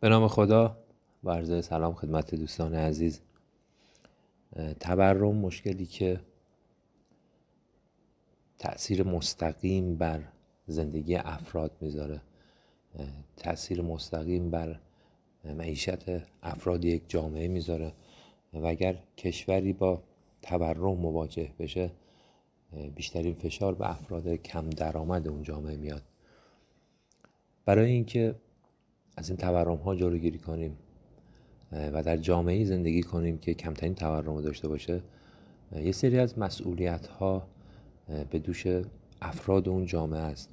به نام خدا و سلام خدمت دوستان عزیز تورم مشکلی که تاثیر مستقیم بر زندگی افراد میذاره تاثیر مستقیم بر معیشت افراد یک جامعه میذاره و اگر کشوری با تورم مواجه بشه بیشترین فشار به افراد کم درآمد اون جامعه میاد برای اینکه از این تورم ها جلوگیری کنیم و در جامعه زندگی کنیم که کمترین تورم داشته باشه یه سری از مسئولیت ها به دوش افراد اون جامعه است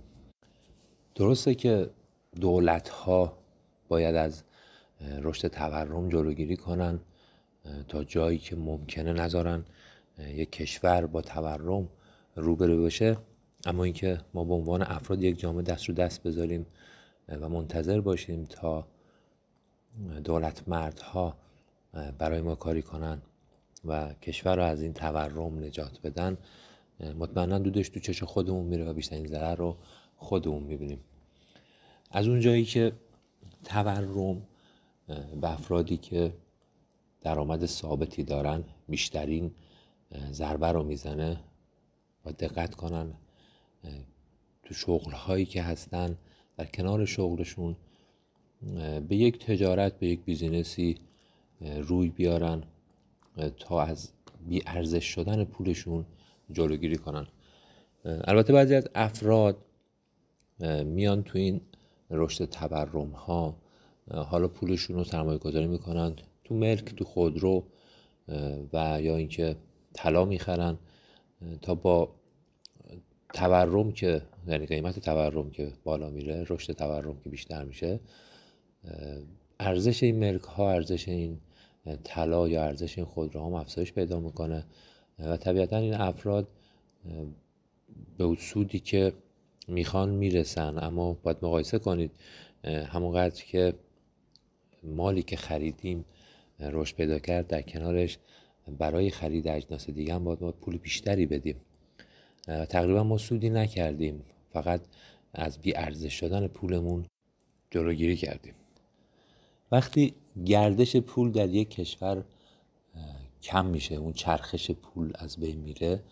درسته که دولت ها باید از رشد تورم جلوگیری کنن تا جایی که ممکنه نذارن یک کشور با تورم روبرو بشه اما اینکه ما به عنوان افراد یک جامعه دست رو دست بذاریم و منتظر باشیم تا دولت مردها برای ما کاری کنن و کشور رو از این تورم نجات بدن مطمئنا دودش تو چش خودمون میره و بیشتر این ضرر رو خودمون میبینیم از اون جایی که تورم به افرادی که درآمد ثابتی دارن بیشترین ضربه رو میزنه و دقت کنن تو شغل هایی که هستن در کنار شغلشون به یک تجارت به یک بیزینسی روی بیارن تا از بیارزش شدن پولشون جلوگیری کنن البته بعضی از افراد میان تو این رشد تورم ها حالا پولشون رو سرمایه گذاری میکنن تو ملک تو خودرو و یا اینکه طلا میخرن تا با تورم که یعنی قیمت تورم که بالا میره رشد تورم که بیشتر میشه ارزش این ملک ها ارزش این طلا یا ارزش این خودرو هم افزایش پیدا میکنه و طبیعتا این افراد به سودی که میخوان میرسن اما باید مقایسه کنید همونقدر که مالی که خریدیم رشد پیدا کرد در کنارش برای خرید اجناس دیگه هم باید پول بیشتری بدیم تقریبا ما سودی نکردیم فقط از بی ارزش شدن پولمون جلوگیری کردیم وقتی گردش پول در یک کشور کم میشه اون چرخش پول از بین میره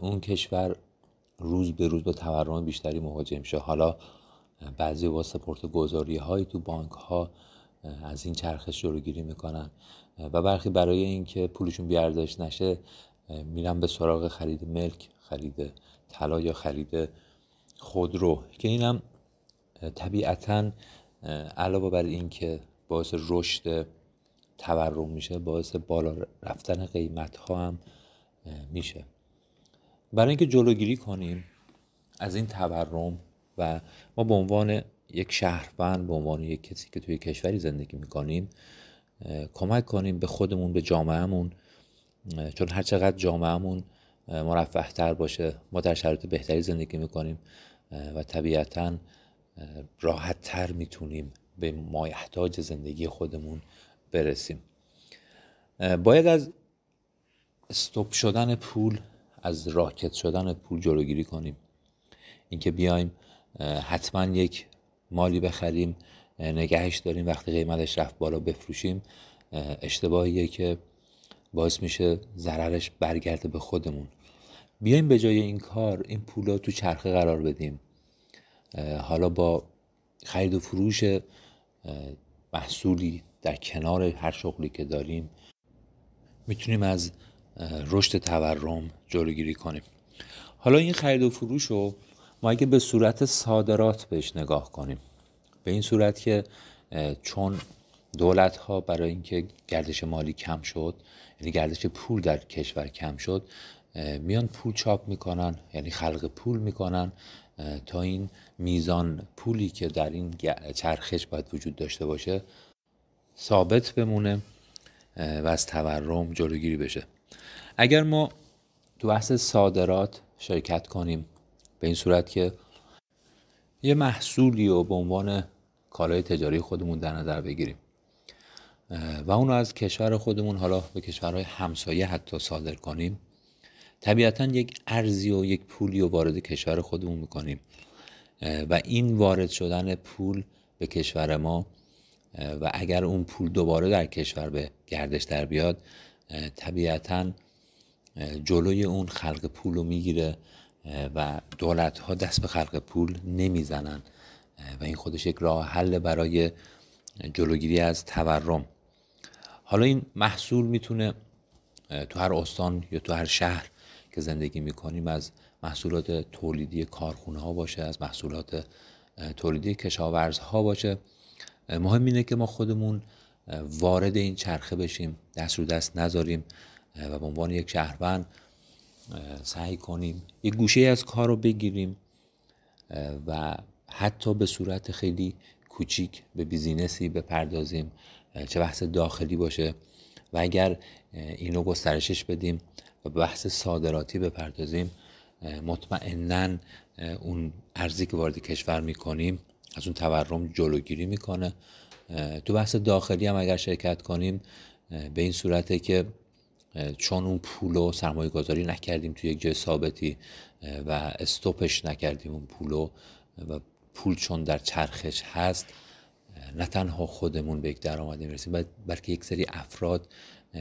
اون کشور روز به روز با تورم بیشتری مواجه میشه حالا بعضی با سپورت گذاری های تو بانک ها از این چرخش جلوگیری میکنن و برخی برای اینکه پولشون ارزش نشه میرن به سراغ خرید ملک خرید طلا یا خرید خودرو که اینم طبیعتا علاوه بر اینکه باعث رشد تورم میشه باعث بالا رفتن قیمت ها هم میشه برای اینکه جلوگیری کنیم از این تورم و ما به عنوان یک شهروند به عنوان یک کسی که توی کشوری زندگی میکنیم کمک کنیم به خودمون به جامعهمون چون هر چقدر جامعهمون مرفه تر باشه ما در شرایط بهتری زندگی میکنیم و طبیعتا راحت تر میتونیم به مایحتاج زندگی خودمون برسیم باید از استوب شدن پول از راکت شدن پول جلوگیری کنیم اینکه بیایم حتما یک مالی بخریم نگهش داریم وقتی قیمتش رفت بالا بفروشیم اشتباهیه که باعث میشه ضررش برگرده به خودمون بیایم به جای این کار این پولا تو چرخه قرار بدیم حالا با خرید و فروش محصولی در کنار هر شغلی که داریم میتونیم از رشد تورم جلوگیری کنیم حالا این خرید و فروش رو ما اگه به صورت صادرات بهش نگاه کنیم به این صورت که چون دولت ها برای اینکه گردش مالی کم شد یعنی گردش پول در کشور کم شد میان پول چاپ میکنن یعنی خلق پول میکنن تا این میزان پولی که در این چرخش باید وجود داشته باشه ثابت بمونه و از تورم جلوگیری بشه اگر ما تو بحث صادرات شرکت کنیم به این صورت که یه محصولی رو به عنوان کالای تجاری خودمون در نظر بگیریم و اونو از کشور خودمون حالا به کشورهای همسایه حتی صادر کنیم طبیعتا یک ارزی و یک پولی رو وارد کشور خودمون میکنیم و این وارد شدن پول به کشور ما و اگر اون پول دوباره در کشور به گردش در بیاد طبیعتا جلوی اون خلق پول رو میگیره و دولت ها دست به خلق پول نمیزنن و این خودش یک راه حل برای جلوگیری از تورم حالا این محصول میتونه تو هر استان یا تو هر شهر که زندگی میکنیم از محصولات تولیدی کارخونه ها باشه از محصولات تولیدی کشاورز ها باشه مهم اینه که ما خودمون وارد این چرخه بشیم دست رو دست نذاریم و به عنوان یک شهروند سعی کنیم یک گوشه از کار رو بگیریم و حتی به صورت خیلی کوچیک به بیزینسی بپردازیم چه بحث داخلی باشه و اگر اینو گسترشش بدیم و بحث صادراتی بپردازیم مطمئنا اون ارزی که وارد کشور میکنیم از اون تورم جلوگیری میکنه تو بحث داخلی هم اگر شرکت کنیم به این صورته که چون اون پول و سرمایه گذاری نکردیم توی یک جای ثابتی و استوپش نکردیم اون پول و پول چون در چرخش هست نه تنها خودمون به یک درآمدی میرسیم بلکه یک سری افراد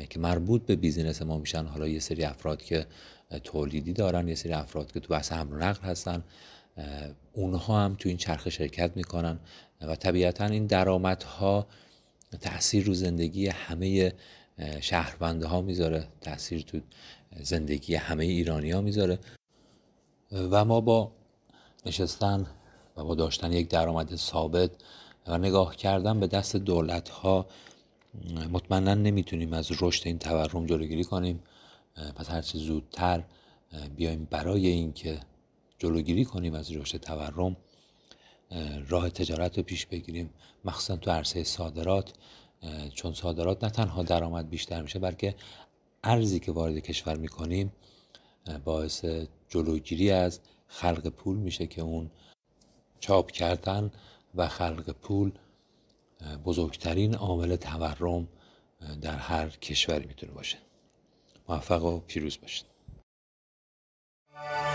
که مربوط به بیزینس ما میشن حالا یه سری افراد که تولیدی دارن یه سری افراد که تو بحث حمل و نقل هستن اونها هم تو این چرخه شرکت میکنن و طبیعتا این درآمدها تاثیر رو زندگی همه شهرونده ها میذاره تاثیر تو زندگی همه ایرانی ها میذاره و ما با نشستن و با داشتن یک درآمد ثابت و نگاه کردن به دست دولت ها مطمئنا نمیتونیم از رشد این تورم جلوگیری کنیم پس هرچه زودتر بیایم برای اینکه جلوگیری کنیم از رشد تورم راه تجارت رو پیش بگیریم مخصوصا تو عرصه صادرات چون صادرات نه تنها درآمد بیشتر میشه بلکه ارزی که وارد کشور میکنیم باعث جلوگیری از خلق پول میشه که اون چاپ کردن و خلق پول بزرگترین عامل تورم در هر کشوری میتونه باشه موفق و پیروز باشید